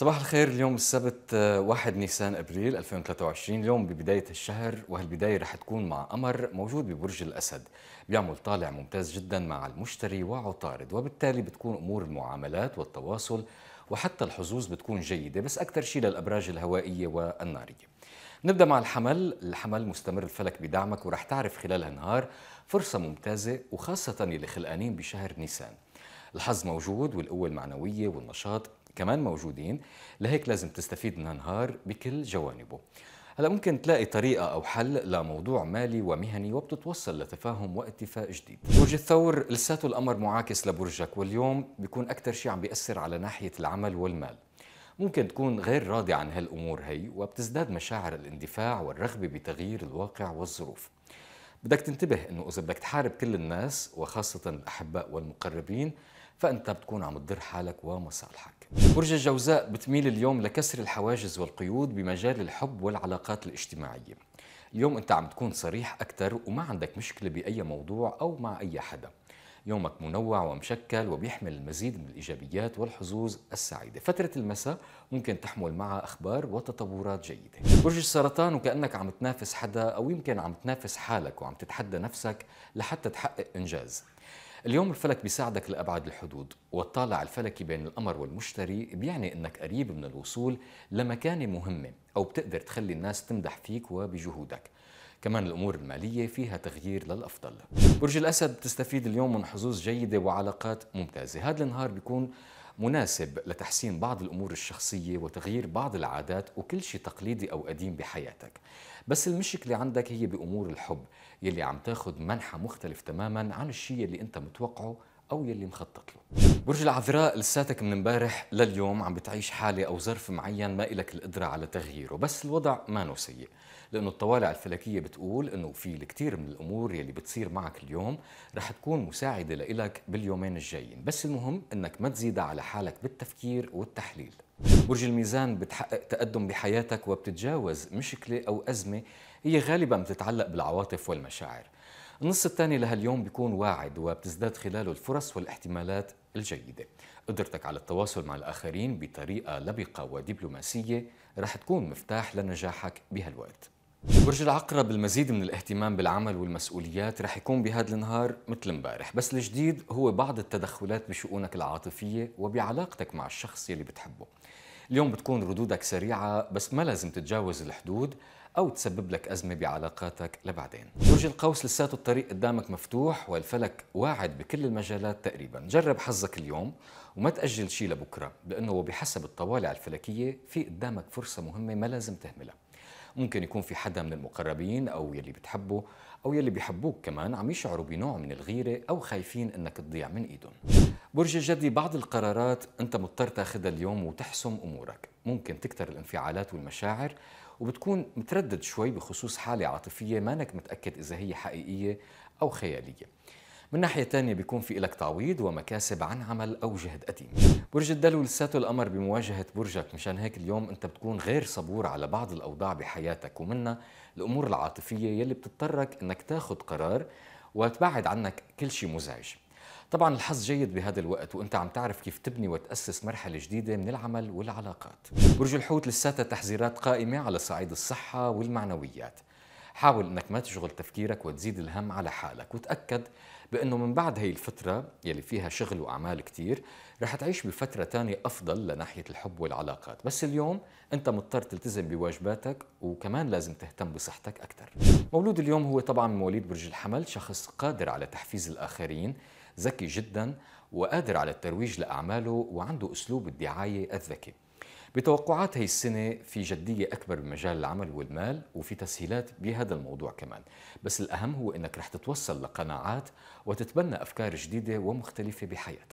صباح الخير اليوم السبت 1 آه، نيسان ابريل 2023 اليوم ببدايه الشهر وهالبدايه رح تكون مع قمر موجود ببرج الاسد بيعمل طالع ممتاز جدا مع المشتري وعطارد وبالتالي بتكون امور المعاملات والتواصل وحتى الحظوظ بتكون جيده بس اكثر شيء للابراج الهوائيه والناريه نبدا مع الحمل الحمل مستمر الفلك بدعمك ورح تعرف خلال هالنهار فرصه ممتازه وخاصه اللي خلقانين بشهر نيسان الحظ موجود والقوه المعنويه والنشاط كمان موجودين لهيك لازم تستفيد من النهار بكل جوانبه هلا ممكن تلاقي طريقة أو حل لموضوع مالي ومهني وبتتوصل لتفاهم واتفاق جديد. برج الثور لساته الأمر معاكس لبرجك واليوم بيكون أكثر شيء عم بيأثر على ناحية العمل والمال. ممكن تكون غير راضي عن هالأمور هي وبتزداد مشاعر الاندفاع والرغبة بتغيير الواقع والظروف. بدك تنتبه انه اذا بدك تحارب كل الناس وخاصه الاحباء والمقربين فأنت بتكون عم تضر حالك ومصالحك برج الجوزاء بتميل اليوم لكسر الحواجز والقيود بمجال الحب والعلاقات الاجتماعية اليوم أنت عم تكون صريح أكثر وما عندك مشكلة بأي موضوع أو مع أي حدا يومك منوع ومشكل وبيحمل المزيد من الإيجابيات والحظوظ السعيدة فترة المساء ممكن تحمل معها أخبار وتطورات جيدة برج السرطان وكأنك عم تنافس حدا أو يمكن عم تنافس حالك وعم تتحدى نفسك لحتى تحقق إنجاز اليوم الفلك بيساعدك لأبعد الحدود والطالع الفلكي بين القمر والمشتري بيعني أنك قريب من الوصول لمكانة مهمة أو بتقدر تخلي الناس تمدح فيك وبجهودك كمان الأمور المالية فيها تغيير للأفضل برج الأسد بتستفيد اليوم من حظوظ جيدة وعلاقات ممتازة هذا النهار بيكون مناسب لتحسين بعض الأمور الشخصية وتغيير بعض العادات وكل شيء تقليدي أو قديم بحياتك بس المشكلة عندك هي بأمور الحب يلي عم تاخد منحة مختلف تماما عن الشيء اللي أنت متوقعه او يلي مخطط له برج العذراء لساتك من امبارح لليوم عم بتعيش حاله او ظرف معين ما إلك القدره على تغييره بس الوضع ما نو سيء لانه الطوالع الفلكيه بتقول انه في الكثير من الامور يلي بتصير معك اليوم رح تكون مساعده لإلك باليومين الجايين بس المهم انك ما تزيد على حالك بالتفكير والتحليل برج الميزان بتحقق تقدم بحياتك وبتتجاوز مشكله او ازمه هي غالبا بتتعلق بالعواطف والمشاعر النص الثاني لهاليوم بيكون واعد وبتزداد خلاله الفرص والاحتمالات الجيدة قدرتك على التواصل مع الآخرين بطريقة لبقة ودبلوماسية رح تكون مفتاح لنجاحك بهالوقت برج العقرب المزيد من الاهتمام بالعمل والمسؤوليات رح يكون بهذا النهار مثل امبارح بس الجديد هو بعض التدخلات بشؤونك العاطفية وبعلاقتك مع الشخص يلي بتحبه اليوم بتكون ردودك سريعة بس ما لازم تتجاوز الحدود أو تسبب لك أزمة بعلاقاتك لبعدين برج القوس لساته الطريق قدامك مفتوح والفلك واعد بكل المجالات تقريبا جرب حظك اليوم وما تأجل شي لبكرة لأنه وبحسب الطوالع الفلكية في قدامك فرصة مهمة ما لازم تهملها ممكن يكون في حدا من المقربين او يلي بتحبه او يلي بيحبوك كمان عم يشعروا بنوع من الغيره او خايفين انك تضيع من ايدهم برج الجدي بعض القرارات انت مضطر تاخذها اليوم وتحسم امورك ممكن تكتر الانفعالات والمشاعر وبتكون متردد شوي بخصوص حاله عاطفيه مانك متاكد اذا هي حقيقيه او خياليه من ناحية ثانية بيكون في لك تعويض ومكاسب عن عمل أو جهد قديم برج الدلو لساته الأمر بمواجهة برجك مشان هيك اليوم أنت بتكون غير صبور على بعض الأوضاع بحياتك ومنها الأمور العاطفية يلي بتضطرك أنك تاخذ قرار وتبعد عنك كل شيء مزعج طبعا الحظ جيد بهذا الوقت وانت عم تعرف كيف تبني وتأسس مرحلة جديدة من العمل والعلاقات برج الحوت لساتها تحذيرات قائمة على صعيد الصحة والمعنويات حاول انك ما تشغل تفكيرك وتزيد الهم على حالك وتاكد بانه من بعد هي الفتره يلي فيها شغل واعمال كتير رح تعيش بفتره تانية افضل لناحيه الحب والعلاقات بس اليوم انت مضطر تلتزم بواجباتك وكمان لازم تهتم بصحتك اكثر مولود اليوم هو طبعا مواليد برج الحمل شخص قادر على تحفيز الاخرين ذكي جدا وقادر على الترويج لاعماله وعنده اسلوب الدعايه الذكي بتوقعات هي السنة في جدية أكبر بمجال العمل والمال وفي تسهيلات بهذا الموضوع كمان بس الأهم هو أنك رح تتوصل لقناعات وتتبنى أفكار جديدة ومختلفة بحياتك